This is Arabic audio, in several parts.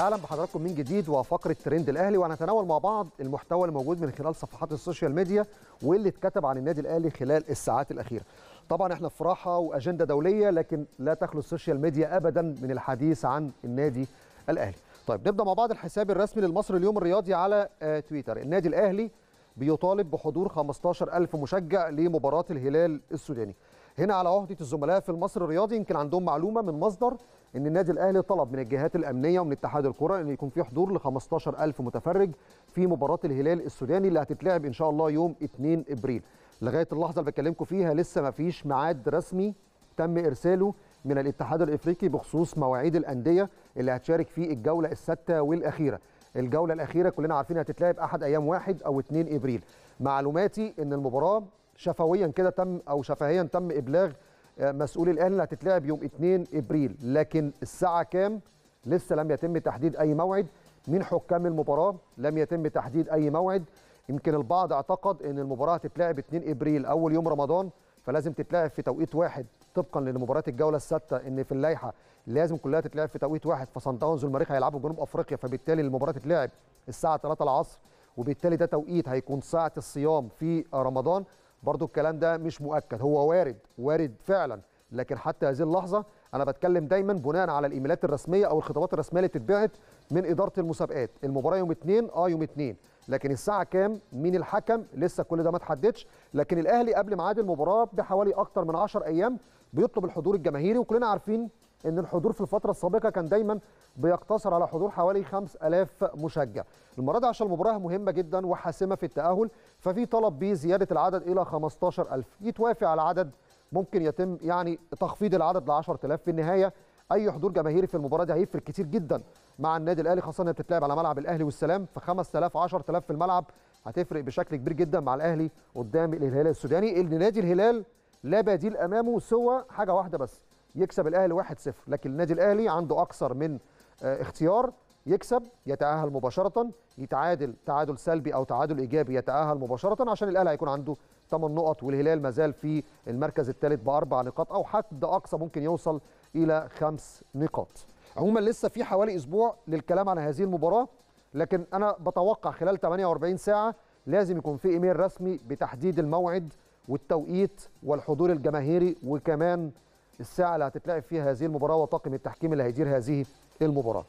اهلا بحضراتكم من جديد وفقره ترند الاهلي وهنتناول مع بعض المحتوى الموجود من خلال صفحات السوشيال ميديا واللي اتكتب عن النادي الاهلي خلال الساعات الاخيره. طبعا احنا في راحه واجنده دوليه لكن لا تخلو السوشيال ميديا ابدا من الحديث عن النادي الاهلي. طيب نبدا مع بعض الحساب الرسمي للمصري اليوم الرياضي على آه، تويتر النادي الاهلي بيطالب بحضور 15000 مشجع لمباراه الهلال السوداني. هنا على عهده الزملاء في المصري الرياضي يمكن عندهم معلومه من مصدر ان النادي الاهلي طلب من الجهات الامنيه ومن اتحاد الكره ان يكون في حضور ل 15000 متفرج في مباراه الهلال السوداني اللي هتتلعب ان شاء الله يوم 2 ابريل لغايه اللحظه اللي بكلمكم فيها لسه ما فيش ميعاد رسمي تم ارساله من الاتحاد الافريقي بخصوص مواعيد الانديه اللي هتشارك في الجوله السادسه والاخيره الجوله الاخيره كلنا عارفين هتتلعب احد ايام واحد او 2 ابريل معلوماتي ان المباراه شفويا كده تم او شفهيا تم ابلاغ آه، مسؤول الاهلي اللي هتتلعب يوم 2 ابريل لكن الساعه كام لسه لم يتم تحديد اي موعد من حكام المباراه لم يتم تحديد اي موعد يمكن البعض اعتقد ان المباراه هتتلعب 2 ابريل اول يوم رمضان فلازم تتلعب في توقيت واحد طبقا لمباراه الجوله السادسه ان في اللائحه لازم كلها تتلعب في توقيت واحد فصن داونز والمريخ هيلعبوا جنوب افريقيا فبالتالي المباراه تتلعب الساعه 3 العصر وبالتالي ده توقيت هيكون ساعه الصيام في رمضان برضو الكلام ده مش مؤكد هو وارد وارد فعلا لكن حتى هذه اللحظه انا بتكلم دايما بناء على الايميلات الرسميه او الخطابات الرسميه اللي اتبعت من اداره المسابقات المباراه يوم اثنين اه يوم اثنين لكن الساعه كام مين الحكم لسه كل ده ما اتحددش لكن الاهلي قبل ميعاد المباراه بحوالي اكتر من 10 ايام بيطلب الحضور الجماهيري وكلنا عارفين ان الحضور في الفتره السابقه كان دايما بيقتصر على حضور حوالي 5000 مشجع المره دي عشان المباراه مهمه جدا وحاسمه في التاهل ففي طلب بزياده العدد الى 15000 يتوافق على عدد ممكن يتم يعني تخفيض العدد ل 10000 في النهايه اي حضور جماهيري في المباراه دي هيفرق كتير جدا مع النادي الاهلي خاصه انها بتتلعب على ملعب الاهلي والسلام ف 5000 10000 في الملعب هتفرق بشكل كبير جدا مع الاهلي قدام الهلال السوداني النادي نادي الهلال لا بديل امامه سوى حاجه واحده بس يكسب الاهلي 1-0 لكن النادي الاهلي عنده اكثر من آه، اختيار يكسب يتاهل مباشره يتعادل تعادل سلبي او تعادل ايجابي يتاهل مباشره عشان الاهلي هيكون عنده 8 نقط والهلال ما زال في المركز الثالث باربع نقاط او حد اقصى ممكن يوصل الى خمس نقاط عموما لسه في حوالي اسبوع للكلام عن هذه المباراه لكن انا بتوقع خلال 48 ساعه لازم يكون في ايميل رسمي بتحديد الموعد والتوقيت والحضور الجماهيري وكمان الساعه اللي هتتلعب فيها هذه المباراه وطاقم التحكيم اللي هيدير هذه المباراه.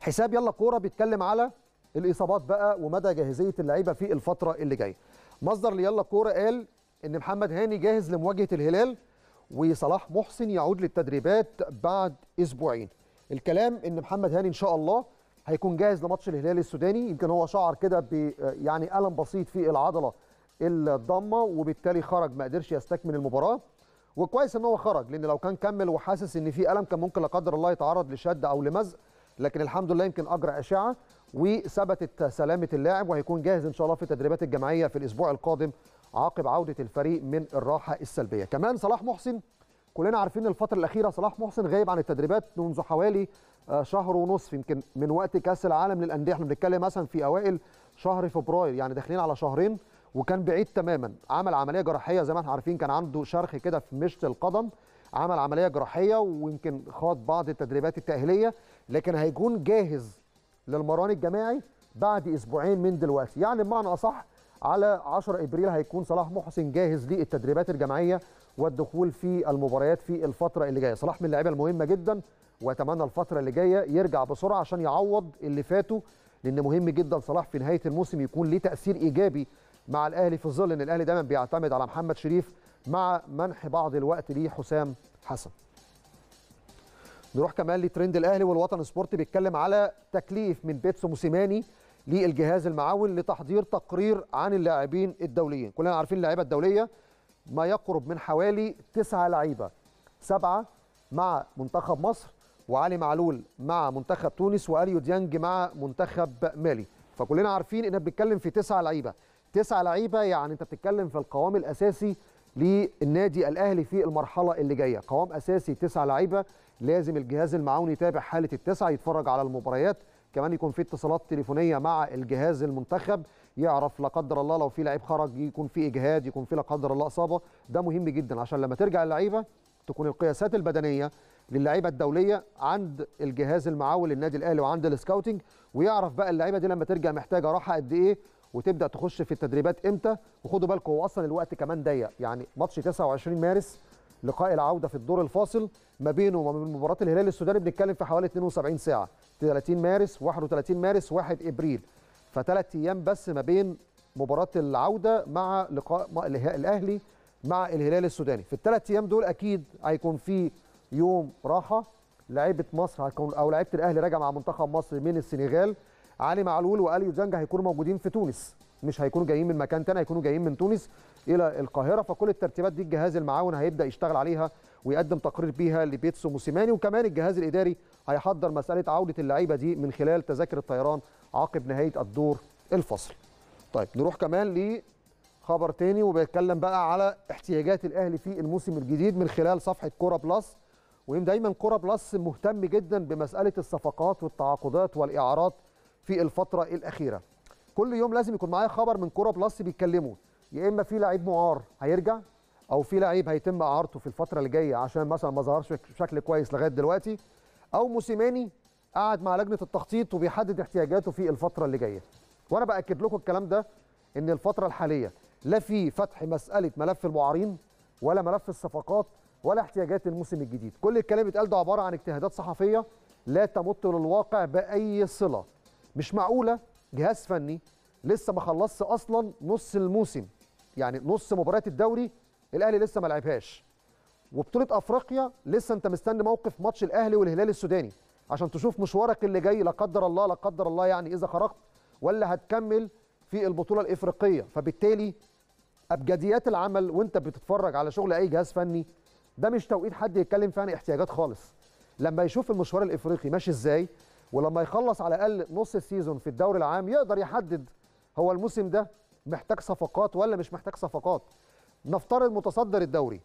حساب يلا كوره بيتكلم على الاصابات بقى ومدى جاهزيه اللعيبه في الفتره اللي جايه. مصدر ليلا كوره قال ان محمد هاني جاهز لمواجهه الهلال وصلاح محسن يعود للتدريبات بعد اسبوعين. الكلام ان محمد هاني ان شاء الله هيكون جاهز لماتش الهلال السوداني يمكن هو شعر كده يعني الم بسيط في العضله الضمه وبالتالي خرج ما قدرش يستكمل المباراه وكويس ان هو خرج لان لو كان كمل وحاسس ان في الم كان ممكن لا قدر الله يتعرض لشد او لمزق لكن الحمد لله يمكن اجرى اشعه وثبتت سلامه اللاعب وهيكون جاهز ان شاء الله في التدريبات الجماعيه في الاسبوع القادم عقب عوده الفريق من الراحه السلبيه كمان صلاح محسن كلنا عارفين الفتره الاخيره صلاح محسن غايب عن التدريبات منذ حوالي آه، شهر ونصف يمكن من وقت كاس العالم للانديه احنا بنتكلم مثلا في اوائل شهر فبراير يعني داخلين على شهرين وكان بعيد تماما عمل عمليه جراحيه زي ما احنا عارفين كان عنده شرخ كده في مشط القدم عمل عمليه جراحيه ويمكن خاض بعض التدريبات التاهيليه لكن هيكون جاهز للمران الجماعي بعد اسبوعين من دلوقتي يعني بمعنى اصح على 10 ابريل هيكون صلاح محسن جاهز للتدريبات الجماعيه والدخول في المباريات في الفتره اللي جايه صلاح من اللعيبه المهمه جدا واتمنى الفتره اللي جايه يرجع بسرعه عشان يعوض اللي فاته لان مهم جدا صلاح في نهايه الموسم يكون ليه تاثير ايجابي مع الاهلي في ظل ان الاهلي دايما بيعتمد على محمد شريف مع منح بعض الوقت ليه حسام حسن نروح كمان لترند الاهلي والوطن سبورت بيتكلم على تكليف من بيتسو موسيماني للجهاز المعاون لتحضير تقرير عن اللاعبين الدوليين كلنا عارفين اللعيبه الدوليه ما يقرب من حوالي تسعة لعيبه سبعة مع منتخب مصر وعلي معلول مع منتخب تونس واليو ديانج مع منتخب مالي فكلنا عارفين ان بنتكلم في تسعة لعيبه تسعة لعيبه يعني انت بتتكلم في القوام الاساسي للنادي الاهلي في المرحله اللي جايه قوام اساسي تسعة لعيبه لازم الجهاز المعاون يتابع حاله التسعه يتفرج على المباريات كمان يكون في اتصالات تليفونيه مع الجهاز المنتخب يعرف لا قدر الله لو في لعيب خرج يكون في اجهاد يكون في لا قدر الله اصابه ده مهم جدا عشان لما ترجع اللعيبه تكون القياسات البدنيه للعيبه الدوليه عند الجهاز المعاون للنادي الاهلي وعند السكاوتنج ويعرف بقى اللعيبه دي لما ترجع محتاجه راحه قد ايه وتبدا تخش في التدريبات امتى وخدوا بالكم هو اصلا الوقت كمان ضيق يعني ماتش 29 مارس لقاء العوده في الدور الفاصل ما بينه وما بين مباراه الهلال السوداني بنتكلم في حوالي 72 ساعه 30 مارس 31 مارس 1 ابريل فثلاث ايام بس ما بين مباراه العوده مع لقاء الاهلي مع الهلال السوداني في الثلاث ايام دول اكيد هيكون في يوم راحه لعيبه مصر هتكون او لعيبه الاهلي راجع مع منتخب مصر من السنغال علي معلول واليو ديانج هيكونوا موجودين في تونس مش هيكونوا جايين من مكان تاني هيكونوا جايين من تونس الى القاهره فكل الترتيبات دي الجهاز المعاون هيبدا يشتغل عليها ويقدم تقرير بيها لبيتسو موسيماني وكمان الجهاز الاداري هيحضر مساله عوده اللعيبه دي من خلال تذاكر الطيران عقب نهايه الدور الفصل. طيب نروح كمان لخبر تاني وبيتكلم بقى على احتياجات الاهلي في الموسم الجديد من خلال صفحه كوره بلس ودايما كوره بلس مهتم جدا بمساله الصفقات والتعاقدات والاعارات في الفتره الاخيره كل يوم لازم يكون معايا خبر من كوره بلس بيتكلموا يا اما في لعيب معار هيرجع او في لعيب هيتم اعارته في الفتره اللي جايه عشان مثلا ما ظهرش بشكل كويس لغايه دلوقتي او موسيماني قاعد مع لجنه التخطيط وبيحدد احتياجاته في الفتره اللي جايه وانا باكد لكم الكلام ده ان الفتره الحاليه لا في فتح مساله ملف المعارين ولا ملف الصفقات ولا احتياجات الموسم الجديد كل الكلام اللي اتقال ده عباره عن اجتهادات صحفيه لا تمت للواقع باي صله مش معقوله جهاز فني لسه ما خلصش اصلا نص الموسم يعني نص مباريات الدوري الاهلي لسه ما لعبهاش وبطوله افريقيا لسه انت مستني موقف ماتش الاهلي والهلال السوداني عشان تشوف مشوارك اللي جاي لا قدر الله لا قدر الله يعني اذا خرجت ولا هتكمل في البطوله الافريقيه فبالتالي ابجديات العمل وانت بتتفرج على شغل اي جهاز فني ده مش توقيت حد يتكلم فيه عن احتياجات خالص لما يشوف المشوار الافريقي ماشي ازاي ولما يخلص على الاقل نص السيزون في الدوري العام يقدر يحدد هو الموسم ده محتاج صفقات ولا مش محتاج صفقات نفترض متصدر الدوري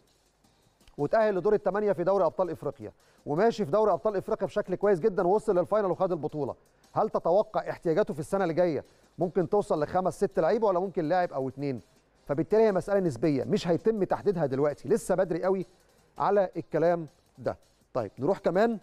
وتأهل لدور الثمانية في دوري أبطال إفريقيا وماشي في دوري أبطال إفريقيا بشكل كويس جدا ووصل للفاينل وخد البطولة هل تتوقع احتياجاته في السنة اللي جاية ممكن توصل لخمس ست لعيبة ولا ممكن لاعب أو اثنين فبالتالي هي مسألة نسبية مش هيتم تحديدها دلوقتي لسه بدري قوي على الكلام ده طيب نروح كمان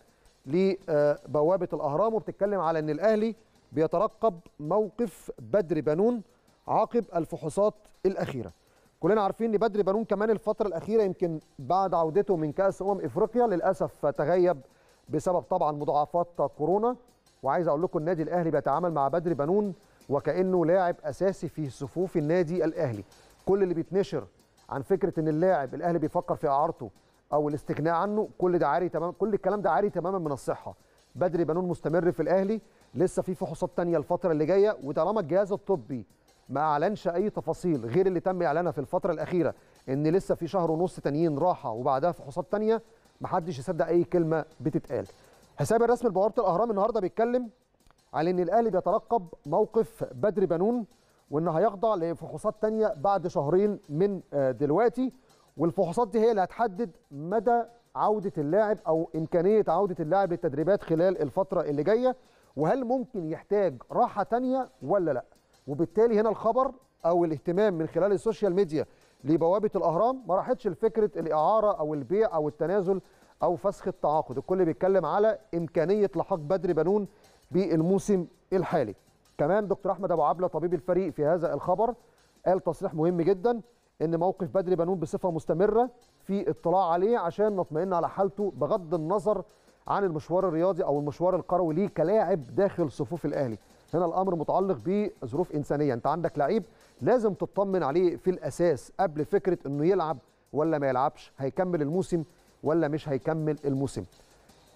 لبوابه الاهرام وبتتكلم على ان الاهلي بيترقب موقف بدر بنون عقب الفحوصات الاخيره كلنا عارفين ان بدر بنون كمان الفتره الاخيره يمكن بعد عودته من كاس امم افريقيا للاسف تغيب بسبب طبعا مضاعفات كورونا وعايز اقول لكم النادي الاهلي بيتعامل مع بدر بنون وكانه لاعب اساسي في صفوف النادي الاهلي كل اللي بيتنشر عن فكره ان اللاعب الاهلي بيفكر في اعارته او الاستغناء عنه كل ده عاري تماما كل الكلام ده عاري تماما من الصحه بدري بنون مستمر في الاهلي لسه في فحوصات تانية الفتره اللي جايه وطالما الجهاز الطبي ما اعلنش اي تفاصيل غير اللي تم اعلانها في الفتره الاخيره ان لسه في شهر ونص تانيين راحه وبعدها فحوصات تانية محدش يصدق اي كلمه بتتقال حساب الرسمي لبوابه الاهرام النهارده بيتكلم على ان الاهلي بيترقب موقف بدري بنون وان هيخضع لفحوصات تانية بعد شهرين من آه، دلوقتي والفحوصات دي هي اللي هتحدد مدى عوده اللاعب او امكانيه عوده اللاعب للتدريبات خلال الفتره اللي جايه وهل ممكن يحتاج راحه تانية ولا لا وبالتالي هنا الخبر او الاهتمام من خلال السوشيال ميديا لبوابه الاهرام ما راحتش لفكره الاعاره او البيع او التنازل او فسخ التعاقد الكل بيتكلم على امكانيه لحاق بدر بنون بالموسم الحالي كمان دكتور احمد ابو عبله طبيب الفريق في هذا الخبر قال تصريح مهم جدا ان موقف بدري بنون بصفه مستمره في اطلاع عليه عشان نطمئن على حالته بغض النظر عن المشوار الرياضي او المشوار القروي ليه كلاعب داخل صفوف الاهلي هنا الامر متعلق بظروف انسانيه انت عندك لعيب لازم تطمن عليه في الاساس قبل فكره انه يلعب ولا ما يلعبش هيكمل الموسم ولا مش هيكمل الموسم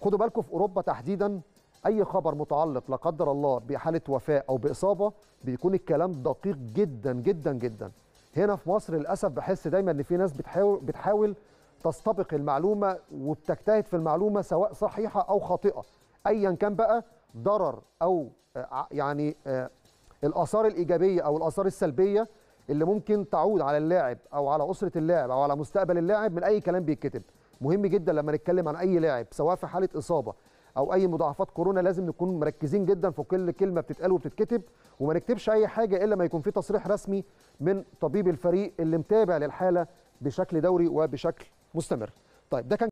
خدوا بالكم في اوروبا تحديدا اي خبر متعلق لا قدر الله بحاله وفاه او باصابه بيكون الكلام دقيق جدا جدا جدا هنا في مصر للاسف بحس دايما ان في ناس بتحاول بتحاول تستبق المعلومه وبتجتهد في المعلومه سواء صحيحه او خاطئه ايا كان بقى ضرر او آه، يعني آه، الاثار الايجابيه او الاثار السلبيه اللي ممكن تعود على اللاعب او على اسره اللاعب او على مستقبل اللاعب من اي كلام بيتكتب مهم جدا لما نتكلم عن اي لاعب سواء في حاله اصابه او اي مضاعفات كورونا لازم نكون مركزين جدا في كل كلمه بتتقال وبتتكتب وما نكتبش اي حاجه الا ما يكون في تصريح رسمي من طبيب الفريق اللي متابع للحاله بشكل دوري وبشكل مستمر. طيب ده كان